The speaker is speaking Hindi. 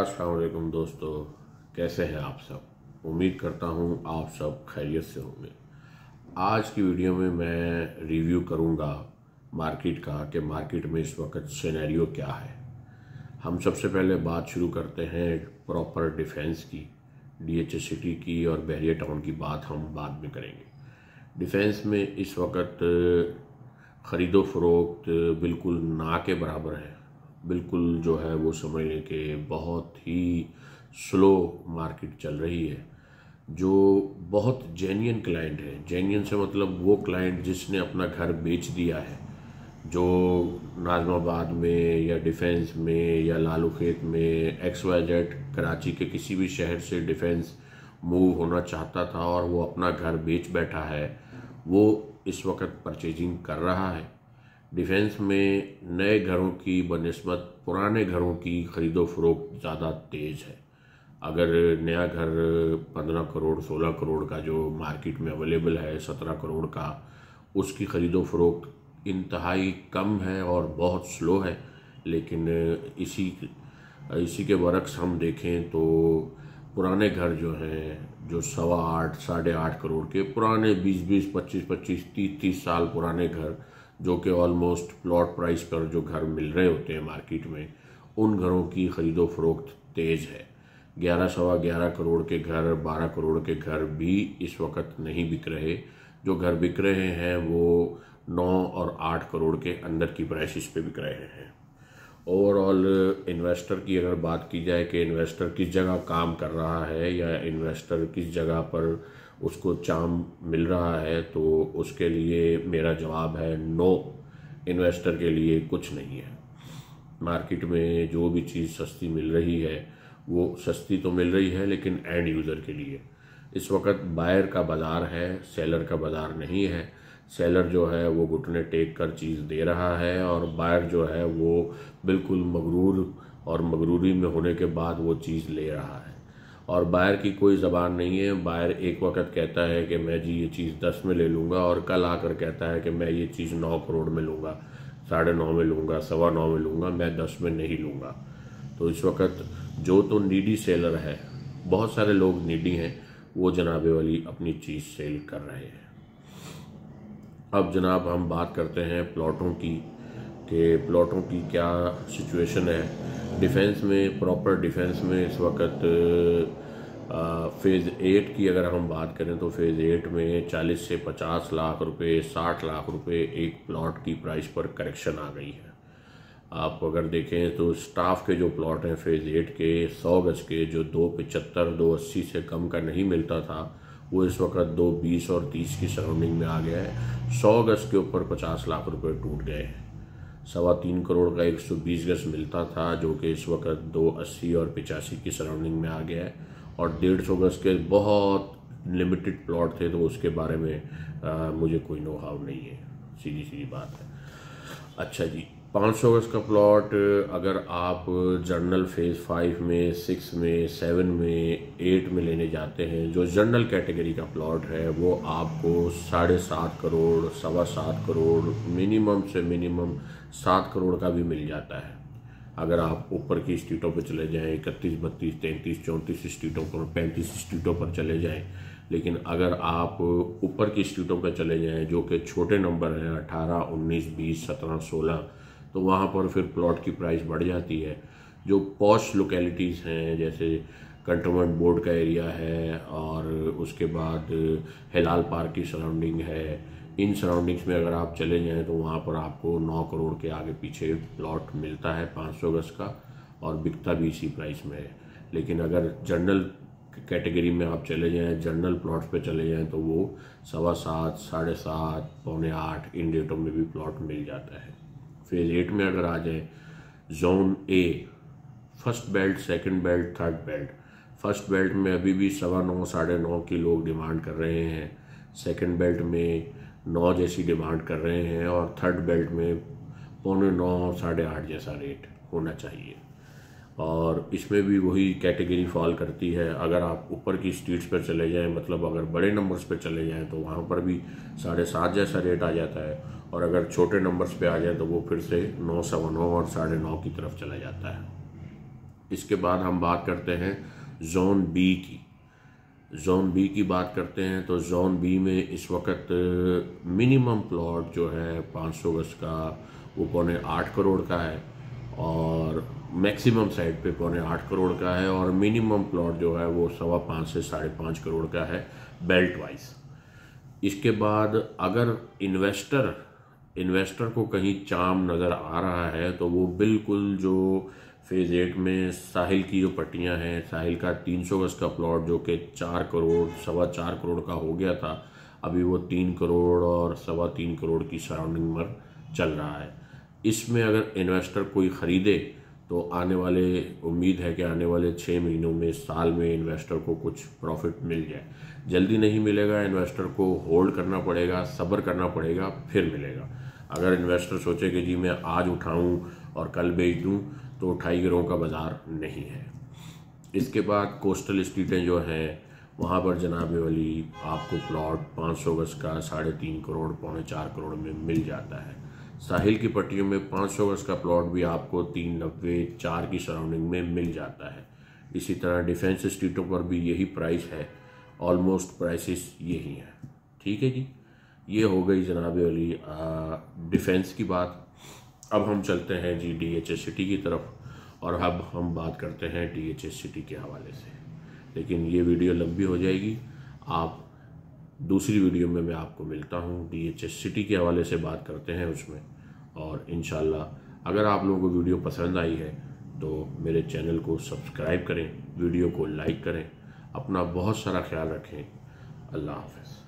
असलकुम दोस्तों कैसे हैं आप सब उम्मीद करता हूं आप सब खैरियत से होंगे आज की वीडियो में मैं रिव्यू करूंगा मार्केट का कि मार्केट में इस वक्त सिनेरियो क्या है हम सबसे पहले बात शुरू करते हैं प्रॉपर डिफेंस की डीएचए सिटी की और बहरिया टाउन की बात हम बाद में करेंगे डिफेंस में इस वक्त ख़रीदो फरोख्त बिल्कुल ना के बराबर है बिल्कुल जो है वो समझ लें कि बहुत ही स्लो मार्केट चल रही है जो बहुत जेन्यन क्लाइंट है जेन्यन से मतलब वो क्लाइंट जिसने अपना घर बेच दिया है जो नाजमाबाद में या डिफेंस में या लालू खेत में एक्स वाई जेड कराची के किसी भी शहर से डिफेंस मूव होना चाहता था और वो अपना घर बेच बैठा है वो इस वक्त परचेजिंग कर रहा है डिफेंस में नए घरों की बनस्बत पुराने घरों की ख़रीदो फरोख्त ज़्यादा तेज़ है अगर नया घर पंद्रह करोड़ सोलह करोड़ का जो मार्केट में अवेलेबल है सत्रह करोड़ का उसकी ख़रीदो फरोख्त इंतहाई कम है और बहुत स्लो है लेकिन इसी इसी के बरक्स हम देखें तो पुराने घर जो हैं जो सवा आठ साढ़े आठ करोड़ के पुराने बीस बीस पच्चीस पच्चीस तीस तीस साल पुराने घर जो कि ऑलमोस्ट प्लॉट प्राइस पर जो घर मिल रहे होते हैं मार्केट में उन घरों की खरीदो फरोख्त तेज़ है ग्यारह सवा ग्यारह करोड़ के घर बारह करोड़ के घर भी इस वक्त नहीं बिक रहे जो घर बिक रहे हैं वो नौ और आठ करोड़ के अंदर की प्राइसिस पे बिक रहे हैं ओवरऑल इन्वेस्टर की अगर बात की जाए कि इन्वेस्टर किस जगह काम कर रहा है या इन्वेस्टर किस जगह पर उसको चाम मिल रहा है तो उसके लिए मेरा जवाब है नो इन्वेस्टर के लिए कुछ नहीं है मार्केट में जो भी चीज़ सस्ती मिल रही है वो सस्ती तो मिल रही है लेकिन एंड यूज़र के लिए इस वक्त बायर का बाज़ार है सेलर का बाज़ार नहीं है सेलर जो है वो घुटने टेक कर चीज़ दे रहा है और बायर जो है वो बिल्कुल मगरूर और मगरूरी में होने के बाद वो चीज़ ले रहा है और बायर की कोई ज़बान नहीं है बायर एक वक्त कहता है कि मैं जी ये चीज़ दस में ले लूँगा और कल आकर कहता है कि मैं ये चीज़ नौ करोड़ में लूँगा साढ़े नौ में लूँगा सवा नौ में लूँगा मैं दस में नहीं लूँगा तो इस वक्त जो तो नीडी सेलर है बहुत सारे लोग नीडी हैं वो जनाबे वाली अपनी चीज़ सेल कर रहे हैं अब जनाब हम बात करते हैं प्लॉटों की कि प्लॉटों की क्या सिचुएशन है डिफेंस में प्रॉपर डिफेंस में इस वक्त फ़ेज़ एट की अगर हम बात करें तो फ़ेज़ एट में 40 से 50 लाख रुपए 60 लाख रुपए एक प्लॉट की प्राइस पर करेक्शन आ गई है आप अगर देखें तो स्टाफ के जो प्लॉट हैं फेज़ एट के सौ गज के जो दो पचहत्तर दो अस्सी से कम का नहीं मिलता था वो इस वक्त दो बीस और तीस की सराउंडिंग में आ गया है सौ गज के ऊपर पचास लाख रुपये टूट गए हैं सवा तीन करोड़ का एक सौ बीस गज मिलता था जो कि इस वक्त दो अस्सी और पिचासी की सराउंडिंग में आ गया है और डेढ़ सौ गज के बहुत लिमिटेड प्लॉट थे तो उसके बारे में आ, मुझे कोई नो हाव नहीं है सीधी सीधी बात है अच्छा जी पाँच सौ गज का प्लॉट अगर आप जर्नल फेज़ फाइव में सिक्स में सेवन में एट में लेने जाते हैं जो जर्नल कैटेगरी का प्लॉट है वो आपको साढ़े सात करोड़ सवा सात करोड़ मिनिमम से मिनिमम सात करोड़ का भी मिल जाता है अगर आप ऊपर की स्ट्रीटों पर चले जाएं इकतीस बत्तीस तैंतीस चौंतीस स्ट्रीटों पर पैंतीस स्ट्रीटों पर चले जाएं लेकिन अगर आप ऊपर की स्ट्रीटों पर चले जाएं जो कि छोटे नंबर हैं अठारह उन्नीस बीस सत्रह सोलह तो वहाँ पर फिर प्लॉट की प्राइस बढ़ जाती है जो पॉश लोकेलिटीज़ हैं जैसे कंटोनमेंट बोर्ड का एरिया है और उसके बाद हिलाल पार्क की सराउंडिंग है इन सराउंडिंग्स में अगर आप चले जाएँ तो वहाँ पर आपको नौ करोड़ के आगे पीछे प्लॉट मिलता है पाँच सौ गज़ का और बिकता भी इसी प्राइस में है लेकिन अगर जनरल कैटेगरी में आप चले जाएँ जनरल प्लॉट्स पे चले जाएँ तो वो सवा सात साढ़े सात पौने आठ इन रेटों में भी प्लॉट मिल जाता है फेज़ एट में अगर आ जाए zone A first belt second belt third belt first belt में अभी भी सवा नौ साढ़े नौ की लोग डिमांड कर रहे हैं सेकंड बेल्ट में नौ जैसी डिमांड कर रहे हैं और थर्ड बेल्ट में पौने नौ साढ़े आठ जैसा रेट होना चाहिए और इसमें भी वही कैटेगरी फॉल करती है अगर आप ऊपर की स्ट्रीट्स पर चले जाएं मतलब अगर बड़े नंबर्स पर चले जाएं तो वहाँ पर भी साढ़े सात जैसा रेट आ जाता है और अगर छोटे नंबर्स पे आ जाए तो वो फिर से नौ सवा नौ और साढ़े नौ की तरफ चला जाता है इसके बाद हम बात करते हैं जोन बी की जोन बी की बात करते हैं तो जोन बी में इस वक्त मिनिमम प्लॉट जो है सौ गज का वो पौने आठ करोड़ का है और मैक्सिमम साइड पे पौने आठ करोड़ का है और मिनिमम प्लॉट जो है वो सवा पाँच से साढ़े पाँच करोड़ का है बेल्ट वाइज इसके बाद अगर इन्वेस्टर इन्वेस्टर को कहीं चाम नज़र आ रहा है तो वो बिल्कुल जो फेज़ एट में साहिल की जो पट्टियां हैं साहिल का तीन सौ गज का प्लॉट जो कि चार करोड़ सवा चार करोड़ का हो गया था अभी वो तीन करोड़ और सवा तीन करोड़ की सराउंडिंग पर चल रहा है इसमें अगर इन्वेस्टर कोई ख़रीदे तो आने वाले उम्मीद है कि आने वाले छः महीनों में साल में इन्वेस्टर को कुछ प्रॉफिट मिल जाए जल्दी नहीं मिलेगा इन्वेस्टर को होल्ड करना पड़ेगा सब्र करना पड़ेगा फिर मिलेगा अगर इन्वेस्टर सोचे कि जी मैं आज उठाऊं और कल बेच दूं तो उठाई गिरों का बाज़ार नहीं है इसके बाद कोस्टल स्ट्रीटें जो हैं वहाँ पर जनाबे वाली आपको प्लॉट पाँच सौ गज़ का साढ़े तीन करोड़ पौने चार करोड़ में मिल जाता है साहिल की पट्टियों में 500 गज का प्लॉट भी आपको तीन नब्बे चार की सराउंडिंग में मिल जाता है इसी तरह डिफेंस स्ट्रीटों पर भी यही प्राइस है ऑलमोस्ट प्राइसेस यही हैं ठीक है जी ये हो गई जनाब अली डिफेंस की बात अब हम चलते हैं G D H S city की तरफ और अब हम बात करते हैं डी एच एस सिटी के हवाले से लेकिन ये वीडियो लंबी हो जाएगी आप दूसरी वीडियो में मैं आपको मिलता हूँ डी एच एस सिटी के हवाले से बात करते हैं उसमें और इन अगर आप लोगों को वीडियो पसंद आई है तो मेरे चैनल को सब्सक्राइब करें वीडियो को लाइक करें अपना बहुत सारा ख्याल रखें अल्लाह हाफिज़